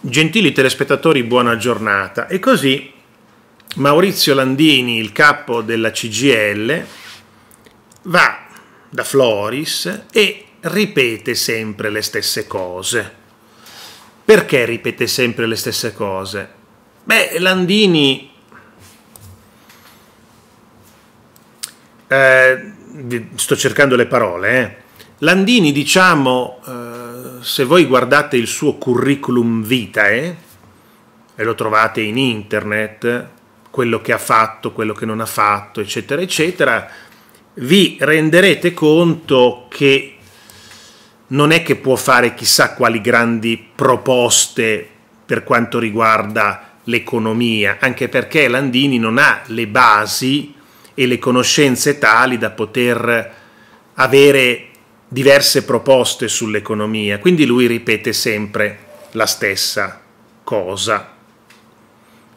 Gentili telespettatori, buona giornata. E così Maurizio Landini, il capo della CGL, va da Floris e ripete sempre le stesse cose. Perché ripete sempre le stesse cose? Beh, Landini eh, sto cercando le parole. Eh. Landini, diciamo, eh, se voi guardate il suo curriculum vitae, e lo trovate in internet, quello che ha fatto, quello che non ha fatto, eccetera, eccetera, vi renderete conto che non è che può fare chissà quali grandi proposte per quanto riguarda l'economia, anche perché Landini non ha le basi e le conoscenze tali da poter avere diverse proposte sull'economia, quindi lui ripete sempre la stessa cosa,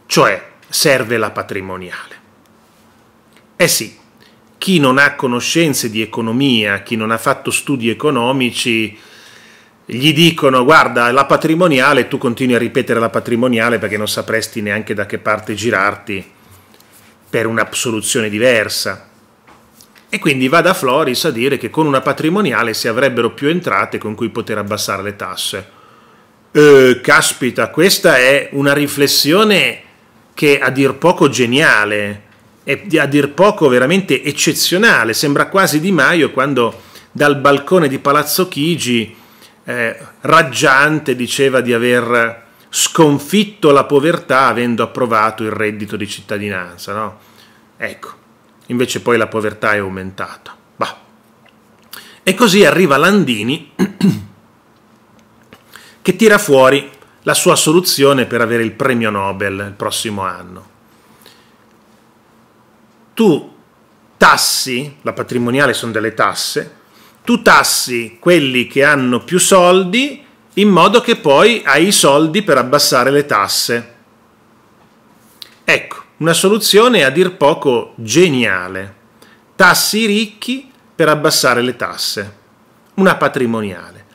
cioè serve la patrimoniale. Eh sì, chi non ha conoscenze di economia, chi non ha fatto studi economici, gli dicono guarda la patrimoniale, tu continui a ripetere la patrimoniale perché non sapresti neanche da che parte girarti per una soluzione diversa. E quindi va da Floris a dire che con una patrimoniale si avrebbero più entrate con cui poter abbassare le tasse. Eh, caspita, questa è una riflessione che a dir poco geniale, è a dir poco veramente eccezionale. Sembra quasi Di Maio quando dal balcone di Palazzo Chigi, eh, raggiante, diceva di aver sconfitto la povertà avendo approvato il reddito di cittadinanza. No? Ecco, invece poi la povertà è aumentata. Bah. E così arriva Landini che tira fuori la sua soluzione per avere il premio Nobel il prossimo anno. Tu tassi, la patrimoniale sono delle tasse, tu tassi quelli che hanno più soldi in modo che poi hai i soldi per abbassare le tasse. Ecco, una soluzione a dir poco geniale. Tassi ricchi per abbassare le tasse. Una patrimoniale.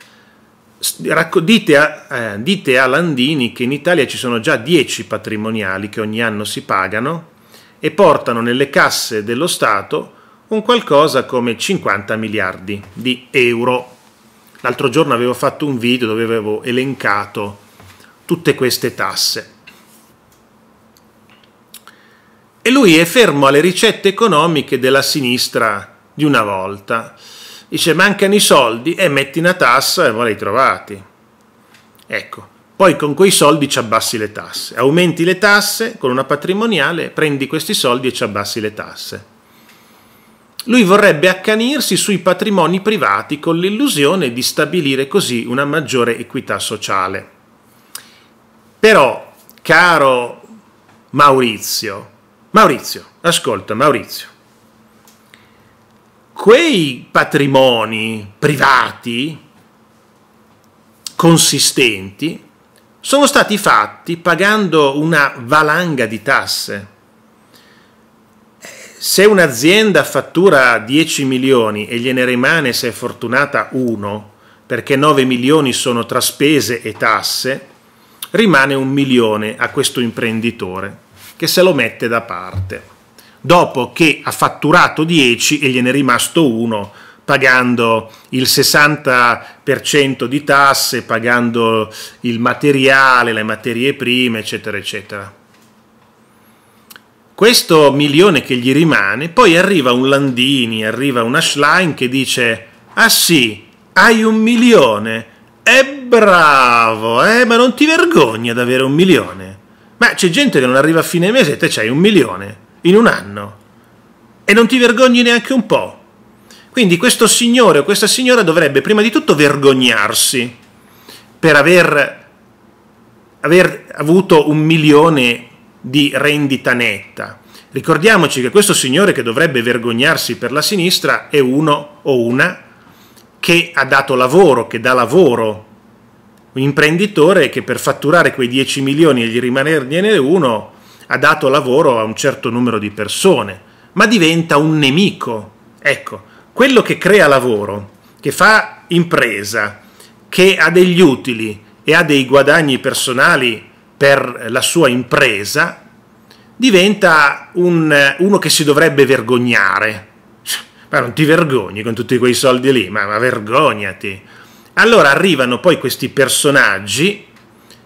Dite a, eh, dite a Landini che in Italia ci sono già 10 patrimoniali che ogni anno si pagano e portano nelle casse dello Stato un qualcosa come 50 miliardi di euro. L'altro giorno avevo fatto un video dove avevo elencato tutte queste tasse. e lui è fermo alle ricette economiche della sinistra di una volta. Dice mancano i soldi e eh, metti una tassa e voi li trovati. Ecco, poi con quei soldi ci abbassi le tasse, aumenti le tasse con una patrimoniale, prendi questi soldi e ci abbassi le tasse. Lui vorrebbe accanirsi sui patrimoni privati con l'illusione di stabilire così una maggiore equità sociale. Però, caro Maurizio, Maurizio, ascolta Maurizio, quei patrimoni privati consistenti sono stati fatti pagando una valanga di tasse. Se un'azienda fattura 10 milioni e gliene rimane, se è fortunata, 1, perché 9 milioni sono tra spese e tasse, rimane un milione a questo imprenditore che se lo mette da parte dopo che ha fatturato 10 e gliene è rimasto uno, pagando il 60% di tasse, pagando il materiale, le materie prime, eccetera, eccetera. Questo milione che gli rimane, poi arriva un Landini, arriva una Schlein che dice, ah sì, hai un milione, è eh, bravo, eh, ma non ti vergogni ad avere un milione. Ma c'è gente che non arriva a fine mese e te c'hai un milione in un anno e non ti vergogni neanche un po'. Quindi questo signore o questa signora dovrebbe prima di tutto vergognarsi per aver, aver avuto un milione di rendita netta. Ricordiamoci che questo signore che dovrebbe vergognarsi per la sinistra è uno o una che ha dato lavoro, che dà lavoro un imprenditore che per fatturare quei 10 milioni e gli rimanerne uno ha dato lavoro a un certo numero di persone, ma diventa un nemico. Ecco, quello che crea lavoro, che fa impresa, che ha degli utili e ha dei guadagni personali per la sua impresa, diventa un, uno che si dovrebbe vergognare. Ma non ti vergogni con tutti quei soldi lì, ma, ma vergognati. Allora arrivano poi questi personaggi,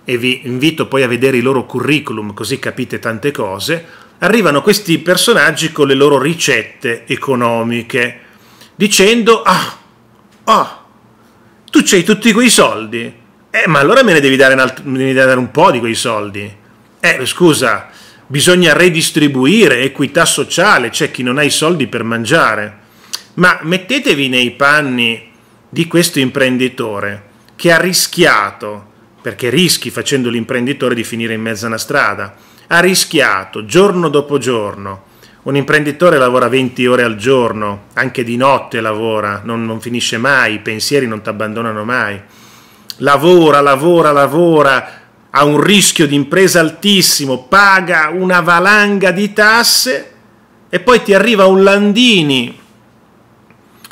e vi invito poi a vedere i loro curriculum così capite tante cose, arrivano questi personaggi con le loro ricette economiche, dicendo, ah, ah, tu c'hai tutti quei soldi, eh, ma allora me ne devi dare un, alt- devi dare un po' di quei soldi. Eh, scusa, bisogna redistribuire, equità sociale, c'è chi non ha i soldi per mangiare. Ma mettetevi nei panni di questo imprenditore che ha rischiato, perché rischi facendo l'imprenditore di finire in mezzo a una strada, ha rischiato giorno dopo giorno. Un imprenditore lavora 20 ore al giorno, anche di notte lavora, non, non finisce mai, i pensieri non ti abbandonano mai. Lavora, lavora, lavora, ha un rischio di impresa altissimo, paga una valanga di tasse e poi ti arriva un Landini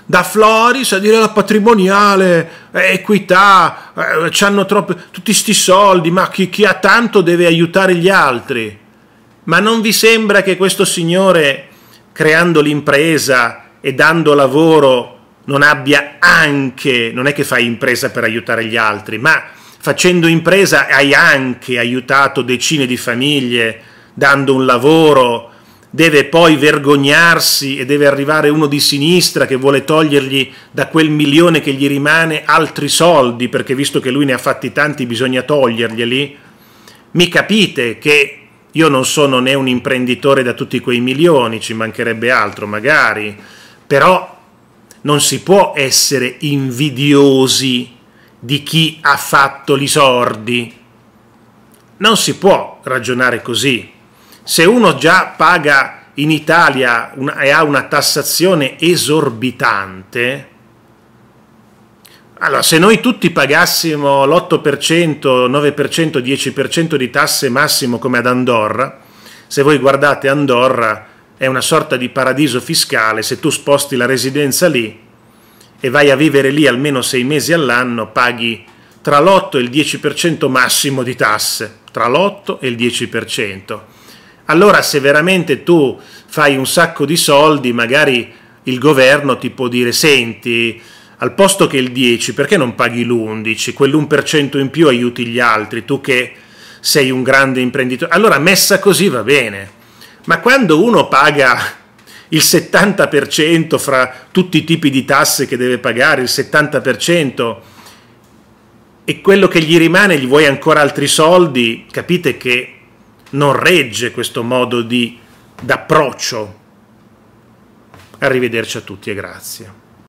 da Floris a dire la patrimoniale, eh, equità, eh, hanno troppi, tutti questi soldi, ma chi, chi ha tanto deve aiutare gli altri. Ma non vi sembra che questo signore, creando l'impresa e dando lavoro, non abbia anche, non è che fai impresa per aiutare gli altri, ma facendo impresa hai anche aiutato decine di famiglie, dando un lavoro, deve poi vergognarsi e deve arrivare uno di sinistra che vuole togliergli da quel milione che gli rimane altri soldi, perché visto che lui ne ha fatti tanti bisogna toglierglieli, mi capite che io non sono né un imprenditore da tutti quei milioni, ci mancherebbe altro magari, però non si può essere invidiosi di chi ha fatto gli sordi. Non si può ragionare così se uno già paga in Italia una, e ha una tassazione esorbitante, allora se noi tutti pagassimo l'8%, 9%, 10% di tasse massimo come ad Andorra, se voi guardate Andorra è una sorta di paradiso fiscale, se tu sposti la residenza lì e vai a vivere lì almeno sei mesi all'anno paghi tra l'8 e il 10% massimo di tasse, tra l'8 e il 10% allora se veramente tu fai un sacco di soldi, magari il governo ti può dire senti, al posto che il 10, perché non paghi l'11? Quell'1% in più aiuti gli altri, tu che sei un grande imprenditore. Allora messa così va bene, ma quando uno paga il 70% fra tutti i tipi di tasse che deve pagare, il 70%, e quello che gli rimane gli vuoi ancora altri soldi, capite che non regge questo modo di, d'approccio. Arrivederci a tutti e grazie.